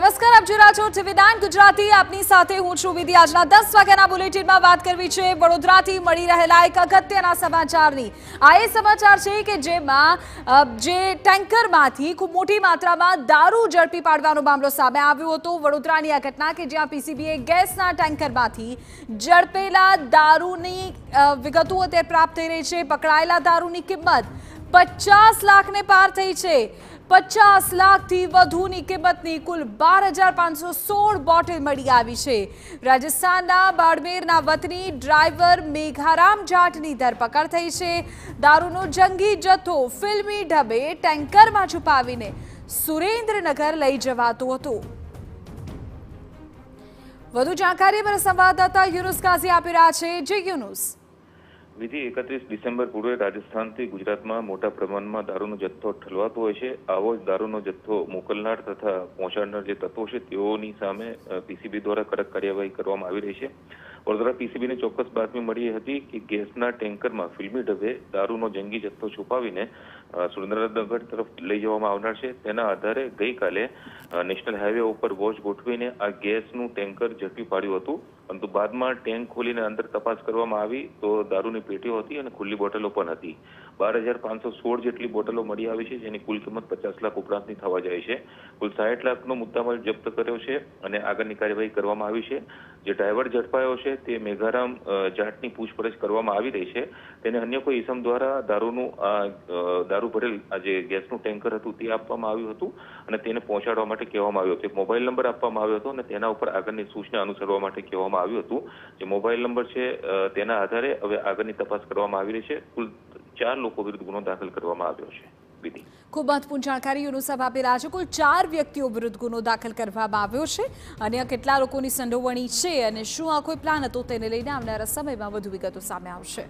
નમસ્કાર આપ જોઈ રહ્યા છો ટીવી ગુજરાતી આપની સાથે હું છું વિધિ આજના દસ વાગ્યાના બુલેટિનમાં વાત કરવી છે વડોદરાથી મળી રહેલા એક અગત્યના સમાચારની આ એ સમાચાર છે કે જેમાં જે ટેન્કરમાંથી ખૂબ મોટી માત્રામાં દારૂ ઝડપી પાડવાનો મામલો સામે આવ્યો હતો વડોદરાની આ ઘટના કે જ્યાં પીસીબીએ ગેસના ટેન્કરમાંથી ઝડપેલા દારૂની વિગતો અત્યારે પ્રાપ્ત થઈ રહી છે પકડાયેલા દારૂની કિંમત પચાસ લાખને પાર થઈ છે પચાસ લાખથી વધુની કિંમતની કુલ બાર હજાર પાંચસો સોળ બોટલ મળી આવી છે રાજસ્થાનના બાડમેરના વતની ડ્રાઈવર મેઘારામ જાટની ધરપકડ થઈ છે દારૂનો જંગી જથ્થો ફિલ્મી ઢબે ટેન્કરમાં છુપાવીને સુરેન્દ્રનગર લઈ જવાતું હતું વધુ જાણકારી પર સંવાદદાતા યુનુસ કાઝી આપી રહ્યા છે જે યુનુસ વિધિ એકત્રીસ ડિસેમ્બર પૂર્વે રાજસ્થાનથી ગુજરાતમાં મોટા પ્રમાણમાં દારૂનો જથ્થો ઠલવાતો હોય છે આવો જ દારૂનો જથ્થો મોકલનાર તથા પહોંચાડનાર જે તત્વો છે તેઓની સામે પીસીબી દ્વારા કડક કાર્યવાહી કરવામાં આવી રહી છે વડોદરા પીસીબીને ચોક્કસ બાતમી મળી હતી કે ગેસના ટેન્કરમાં ફિલ્મી ઢબે દારૂનો જંગી જથ્થો છુપાવીને સુરેન્દ્રનગર તરફ લઈ જવામાં આવનાર છે તેના આધારે ગઈકાલે નેશનલ હાઈવે ઉપર વોચ ગોઠવીને આ ગેસનું ટેન્કર ઝડપી પાડ્યું હતું પરંતુ બાદમાં ટેન્ક ખોલીને અંદર તપાસ કરવામાં આવી તો દારૂની પેટીઓ હતી અને ખુલ્લી બોટલો પણ હતી બાર હજાર પાંચસો સોળ જેટલી બોટલો મળી આવી છે જેની કુલ કિંમત પચાસ લાખ ઉપરાંતની થવા જાય છે કુલ સાહીઠ લાખનો મુદ્દામાલ જપ્ત કર્યો છે અને આગળની કાર્યવાહી કરવામાં આવી છે જે ડ્રાઈવર ઝડપાયો છે તે મેઘારામ જાટની પૂછપરછ કરવામાં આવી રહી છે તેને અન્ય કોઈ ઇસમ દ્વારા દારૂનું દારૂ ભરેલ આ જે ગેસનું ટેન્કર હતું તે આપવામાં આવ્યું હતું અને તેને પહોંચાડવા માટે કહેવામાં આવ્યું હતું એક મોબાઈલ નંબર આપવામાં આવ્યો હતો અને તેના ઉપર આગળની સૂચના અનુસરવા માટે કહેવામાં આવ્યું હતું જે મોબાઈલ નંબર છે તેના આધારે હવે આગળની તપાસ કરવામાં આવી રહી છે કુલ ચાર લોકો વિરુદ્ધ ગુનો દાખલ કરવામાં આવ્યો છે ખૂબ મહત્વપૂર્ણ જાણકારી યુનુસબ આપેલા છે કુલ ચાર વ્યક્તિઓ વિરુદ્ધ ગુનો દાખલ કરવામાં આવ્યો છે અને કેટલા લોકોની સંડોવણી છે અને શું આ કોઈ પ્લાન હતો તેને લઈને આવનારા સમયમાં વધુ વિગતો સામે આવશે